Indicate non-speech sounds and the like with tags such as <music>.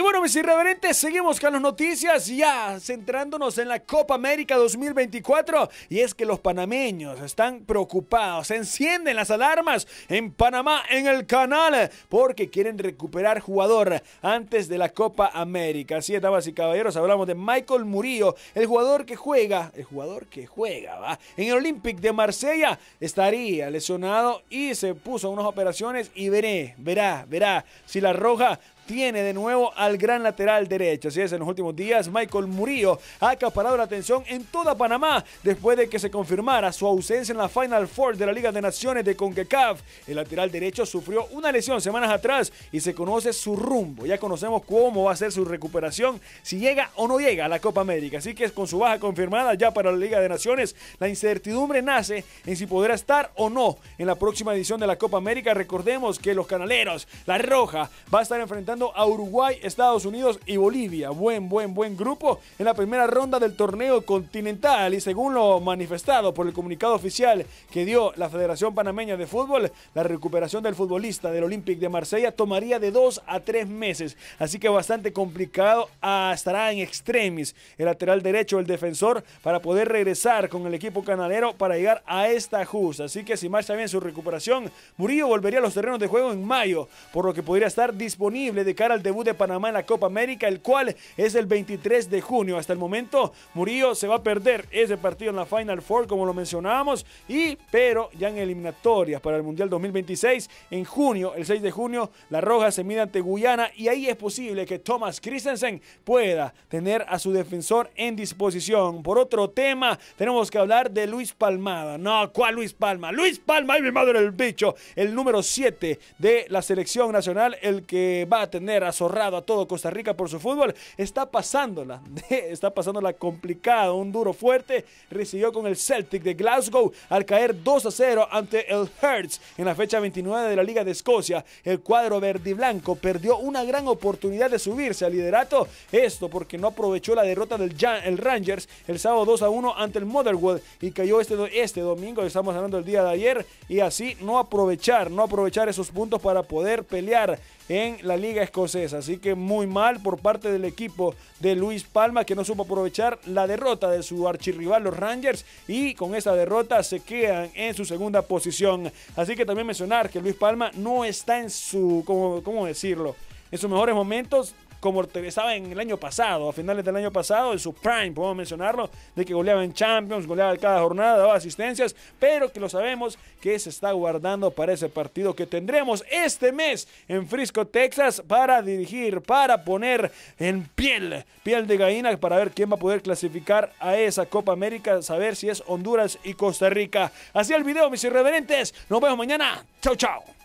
Y bueno, mis irreverentes, seguimos con las noticias ya centrándonos en la Copa América 2024. Y es que los panameños están preocupados. Se encienden las alarmas en Panamá, en el canal, porque quieren recuperar jugador antes de la Copa América. Así es, damas y caballeros, hablamos de Michael Murillo, el jugador que juega, el jugador que juega, ¿va? En el Olympic de Marsella estaría lesionado y se puso unas operaciones y veré, verá, verá si la roja tiene de nuevo al gran lateral derecho. Así es, en los últimos días Michael Murillo ha acaparado la atención en toda Panamá después de que se confirmara su ausencia en la Final Four de la Liga de Naciones de CONCACAF. El lateral derecho sufrió una lesión semanas atrás y se conoce su rumbo. Ya conocemos cómo va a ser su recuperación, si llega o no llega a la Copa América. Así que con su baja confirmada ya para la Liga de Naciones, la incertidumbre nace en si podrá estar o no en la próxima edición de la Copa América. Recordemos que los canaleros, la Roja, va a estar enfrentando a Uruguay, Estados Unidos y Bolivia. Buen, buen, buen grupo en la primera ronda del torneo continental y según lo manifestado por el comunicado oficial que dio la Federación Panameña de Fútbol, la recuperación del futbolista del Olympic de Marsella tomaría de dos a tres meses, así que bastante complicado. Ah, estará en extremis el lateral derecho, el defensor, para poder regresar con el equipo canalero para llegar a esta justa. Así que si marcha bien su recuperación, Murillo volvería a los terrenos de juego en mayo, por lo que podría estar disponible de cara al debut de Panamá en la Copa América, el cual es el 23 de junio. Hasta el momento, Murillo se va a perder ese partido en la Final Four, como lo mencionábamos, y pero ya en eliminatorias para el Mundial 2026, en junio, el 6 de junio, la Roja se mide ante Guyana y ahí es posible que Thomas Christensen pueda tener a su defensor en disposición. Por otro tema, tenemos que hablar de Luis Palmada. No, ¿cuál Luis Palma? Luis Palma, ay mi madre el bicho, el número 7 de la selección nacional, el que va a tener azorrado a todo Costa Rica por su fútbol, está pasándola, <laughs> está pasándola complicada un duro fuerte, recibió con el Celtic de Glasgow al caer 2 a 0 ante el Hertz en la fecha 29 de la Liga de Escocia. El cuadro verde y blanco perdió una gran oportunidad de subirse al liderato, esto porque no aprovechó la derrota del el Rangers el sábado 2 a 1 ante el Motherwell y cayó este, este domingo, estamos hablando el día de ayer, y así no aprovechar, no aprovechar esos puntos para poder pelear en la Liga Escocesa. Así que muy mal por parte del equipo de Luis Palma que no supo aprovechar la derrota de su archirrival, los Rangers, y con esa derrota se quedan en su segunda posición. Así que también mencionar que Luis Palma no está en su, cómo decirlo? En sus mejores momentos como estaba en el año pasado, a finales del año pasado, en su prime, podemos mencionarlo, de que goleaba en Champions, goleaba cada jornada, daba asistencias, pero que lo sabemos que se está guardando para ese partido que tendremos este mes en Frisco, Texas, para dirigir, para poner en piel, piel de gallina, para ver quién va a poder clasificar a esa Copa América, saber si es Honduras y Costa Rica. Así el video, mis irreverentes. Nos vemos mañana. Chao, chao.